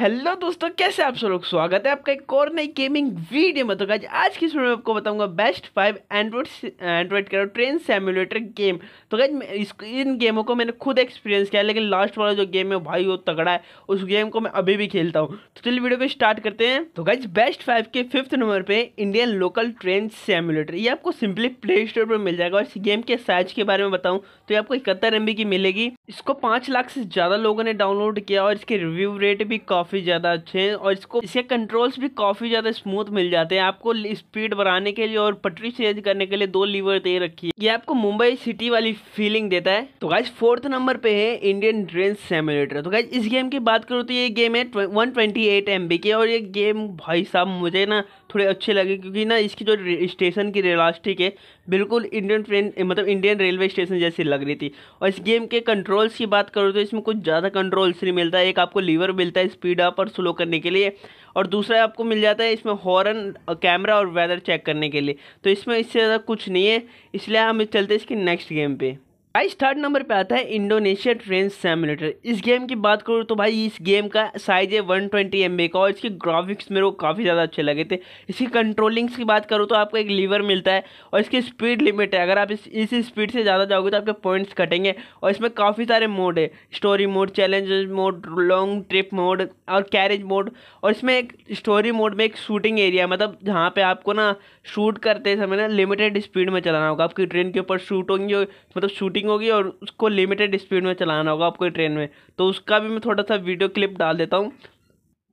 hello दोस्तों कैसे आप सब लोग स्वागत है आपका एक और नई गेमिंग वीडियो में तो आज आज की वीडियो में आपको बताऊंगा बेस्ट फाइव एंड्रॉइड एंड्रॉइड करो ट्रेन सिमुलेटर गेम तो गाइज इस इन गेमों को मैंने खुद एक्सपीरियंस किया लेकिन लास्ट वाला जो गेम है भाई वो तगड़ा है उस गेम को मैं अभी भी खेलता हूँ तो चलिए वीडियो को स्टार्ट करते हैं तो गाइज बेस्ट फाइव के फिफ्थ नंबर पर इंडियन लोकल ट्रेन सेमुलेटर ये आपको सिंपली प्ले स्टोर पर मिल जाएगा और इस गेम के साइज के बारे में बताऊँ तो ये आपको इकहत्तर एम की मिलेगी इसको पाँच लाख से ज़्यादा लोगों ने डाउनलोड किया और इसके रिव्यू रेट भी काफ़ी काफ़ी ज़्यादा अच्छे हैं और इसको इसके कंट्रोल्स भी काफ़ी ज़्यादा स्मूथ मिल जाते हैं आपको स्पीड बढ़ाने के लिए और पटरी चेंज करने के लिए दो लीवर दे रखी है ये आपको मुंबई सिटी वाली फीलिंग देता है तो गाइज फोर्थ नंबर पे है इंडियन ट्रेन सेमुलेटर तो गाइज इस गेम की बात करूँ तो ये गेम है वन ट्वेंटी की और ये गेम भाई साहब मुझे ना थोड़े अच्छे लगे क्योंकि ना इसकी जो स्टेशन की रेलास्टिक है बिल्कुल इंडियन ट्रेन मतलब इंडियन रेलवे स्टेशन जैसी लग रही थी और इस गेम के कंट्रोल्स की बात करो तो इसमें कुछ ज़्यादा कंट्रोल्स नहीं मिलता है एक आपको लीवर मिलता है स्पीड अप और स्लो करने के लिए और दूसरा आपको मिल जाता है इसमें हॉर्न कैमरा और वेदर चेक करने के लिए तो इसमें इससे ज़्यादा कुछ नहीं है इसलिए हम चलते इसके नेक्स्ट गेम पर गाइस थर्ड नंबर पे आता है इंडोनेशिया ट्रेन सेमिलेटर इस गेम की बात करूँ तो भाई इस गेम का साइज है 120 ट्वेंटी का और इसके ग्राफिक्स मेरे को काफ़ी ज़्यादा अच्छे लगे थे इसकी कंट्रोलिंग्स की बात करूँ तो आपको एक लीवर मिलता है और इसकी स्पीड लिमिट है अगर आप इस इसी स्पीड से ज़्यादा जाओगे तो आपके पॉइंट्स कटेंगे और इसमें काफ़ी सारे मोड है story mode challenge mode long trip mode और कैरेज मोड और इसमें एक स्टोरी मोड में एक शूटिंग एरिया मतलब जहाँ पर आपको ना शूट करते समय ना लिमिटेड स्पीड में चलाना होगा आपकी ट्रेन के ऊपर शूट होंगी मतलब शूटिंग शूटिंग होगी और उसको लिमिटेड स्पीड में चलाना होगा आपको ट्रेन में तो उसका भी मैं थोड़ा सा वीडियो क्लिप डाल देता हूँ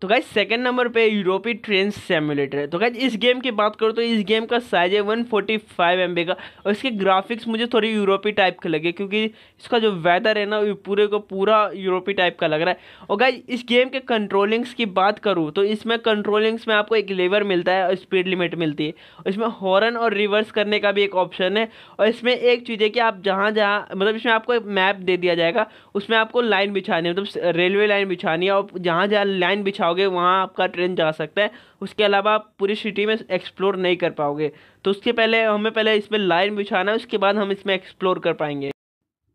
तो गाइज सेकंड नंबर पे यूरोपी ट्रेन सेमुलेटर है तो गाइज इस गेम की बात करो तो इस गेम का साइज है वन फोर्टी फाइव एम का और इसके ग्राफिक्स मुझे थोड़ी यूरोपी टाइप के लगे क्योंकि इसका जो वेदर है ना वो पूरे को पूरा यूरोपी टाइप का लग रहा है और गाइज इस गेम के कंट्रोलिंग्स की बात करूँ तो इसमें कंट्रोलिंग्स में आपको एक लेवर मिलता है और स्पीड लिमिट मिलती है इसमें हॉर्न और रिवर्स करने का भी एक ऑप्शन है और इसमें एक चीज़ है कि आप जहाँ जहाँ मतलब इसमें आपको एक मैप दे दिया जाएगा उसमें आपको लाइन बिछानी है मतलब रेलवे लाइन बिछानी है और जहाँ जहाँ लाइन बिछा आओगे वहाँ आपका ट्रेन जा सकता है उसके अलावा आप पूरी सिटी में एक्सप्लोर नहीं कर पाओगे तो उसके पहले हमें पहले इसमें लाइन बिछाना है उसके बाद हम इसमें एक्सप्लोर कर पाएंगे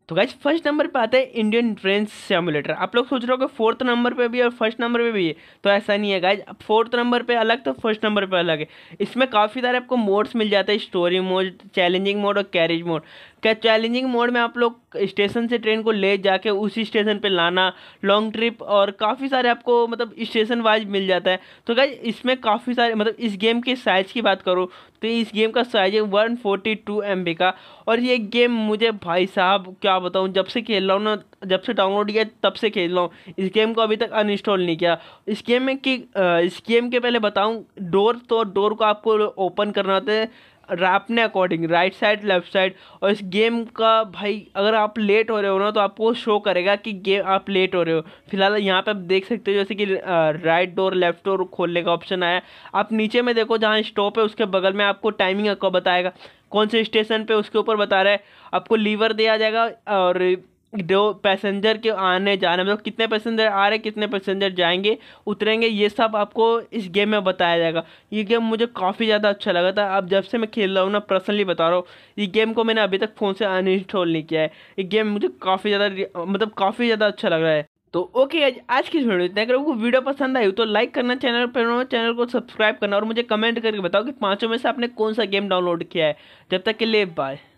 तो गाइज फर्स्ट नंबर पे आता है इंडियन ट्रेन सेमुलेटर आप लोग सोच रहे हो कि फोर्थ नंबर पे भी और फर्स्ट नंबर पे भी है तो ऐसा नहीं है गाइज फोर्थ नंबर पे अलग तो फर्स्ट नंबर पे अलग है इसमें काफ़ी सारे आपको मोड्स मिल जाते हैं स्टोरी मोड चैलेंजिंग मोड और कैरेज मोड क्या चैलेंजिंग मोड में आप लोग स्टेशन से ट्रेन को ले जाके उस स्टेशन पे लाना लॉन्ग ट्रिप और काफ़ी सारे आपको मतलब स्टेशन वाइज मिल जाता है तो क्या इसमें काफ़ी सारे मतलब इस गेम के साइज़ की बात करो तो इस गेम का साइज़ है वन फोर्टी टू एम बी का और ये गेम मुझे भाई साहब क्या बताऊँ जब से खेल रहा हूँ ना जब से डाउनलोड किया तब से खेल रहा हूँ इस गेम को अभी तक अनइंस्टॉल नहीं किया इस गेम में कि इस गेम के पहले बताऊँ डोर तो डोर को आपको ओपन करना होता है अपने according right side left side और इस गेम का भाई अगर आप लेट हो रहे हो ना तो आपको शो करेगा कि गेम आप लेट हो रहे हो फिलहाल यहाँ पे आप देख सकते हो जैसे कि राइट डोर लेफ्ट डोर खोलने का ऑप्शन आया आप नीचे में देखो जहाँ स्टॉप है उसके बगल में आपको टाइमिंग आपको बताएगा कौन से स्टेशन पे उसके ऊपर बता रहा है आपको लीवर दिया जाएगा और जो पैसेंजर के आने जाने मतलब कितने पैसेंजर आ रहे कितने पैसेंजर जाएंगे उतरेंगे ये सब आपको इस गेम में बताया जाएगा ये गेम मुझे काफ़ी ज़्यादा अच्छा लगा था अब जब से मैं खेल रहा हूँ ना पर्सनली बता रहा हूँ ये गेम को मैंने अभी तक फ़ोन से अनइंस्टॉल नहीं किया है ये गेम मुझे काफ़ी ज़्यादा मतलब काफ़ी ज़्यादा अच्छा लग रहा है तो ओके आज आज की वीडियो इतना अगर आपको वीडियो पसंद आई तो लाइक करना चैनल पर हो चैनल को सब्सक्राइब करना और मुझे कमेंट करके बताओ कि पाँचों में से आपने कौन सा गेम डाउनलोड किया है जब तक के लिए बाय